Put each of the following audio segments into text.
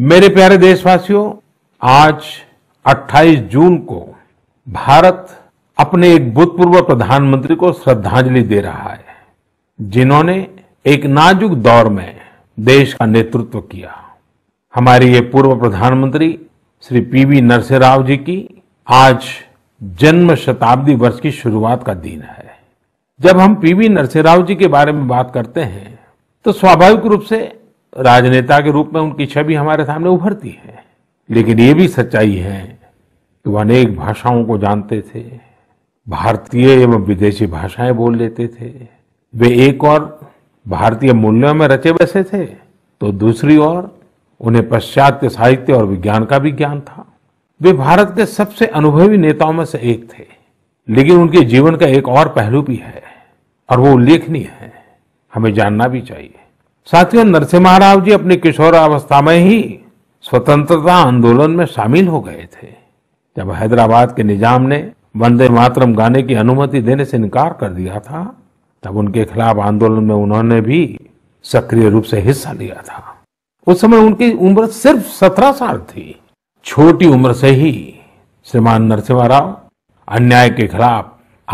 मेरे प्यारे देशवासियों आज 28 जून को भारत अपने एक भूतपूर्व प्रधानमंत्री को श्रद्धांजलि दे रहा है जिन्होंने एक नाजुक दौर में देश का नेतृत्व किया हमारे ये पूर्व प्रधानमंत्री श्री पीवी राव जी की आज जन्म शताब्दी वर्ष की शुरुआत का दिन है जब हम पीवी राव जी के बारे में बात करते हैं तो स्वाभाविक रूप से राजनेता के रूप में उनकी छवि हमारे सामने उभरती है लेकिन ये भी सच्चाई है कि वह अनेक भाषाओं को जानते थे भारतीय एवं विदेशी भाषाएं बोल लेते थे वे एक और भारतीय मूल्यों में रचे बसे थे तो दूसरी ओर उन्हें पाश्चात्य साहित्य और विज्ञान का भी ज्ञान था वे भारत के सबसे अनुभवी नेताओं में से एक थे लेकिन उनके जीवन का एक और पहलू भी है और वो उल्लेखनीय है हमें जानना भी चाहिए साथियों नरसिम्हा राव जी अपनी किशोरावस्था में ही स्वतंत्रता आंदोलन में शामिल हो गए थे जब हैदराबाद के निजाम ने वंदे मातरम गाने की अनुमति देने से इनकार कर दिया था तब उनके खिलाफ आंदोलन में उन्होंने भी सक्रिय रूप से हिस्सा लिया था उस समय उनकी उम्र सिर्फ सत्रह साल थी छोटी उम्र से ही श्रीमान नरसिम्हा राव अन्याय के खिलाफ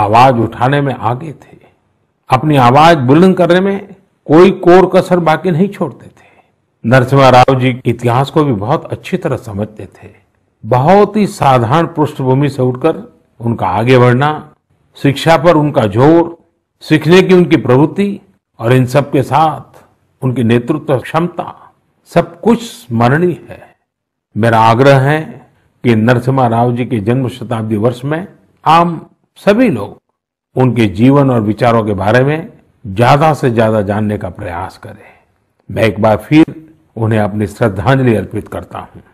आवाज उठाने में आगे थे अपनी आवाज बुलंद करने में कोई कोर कसर बाकी नहीं छोड़ते थे नरसिम्हा राव जी इतिहास को भी बहुत अच्छी तरह समझते थे बहुत ही साधारण पृष्ठभूमि से उठकर उनका आगे बढ़ना शिक्षा पर उनका जोर सीखने की उनकी प्रवृत्ति और इन सब के साथ उनकी नेतृत्व क्षमता सब कुछ स्मरणीय है मेरा आग्रह है कि नरसिम्हा राव जी के जन्म शताब्दी वर्ष में आम सभी लोग उनके जीवन और विचारों के बारे में ज्यादा से ज्यादा जानने का प्रयास करें मैं एक बार फिर उन्हें अपनी श्रद्धांजलि अर्पित करता हूं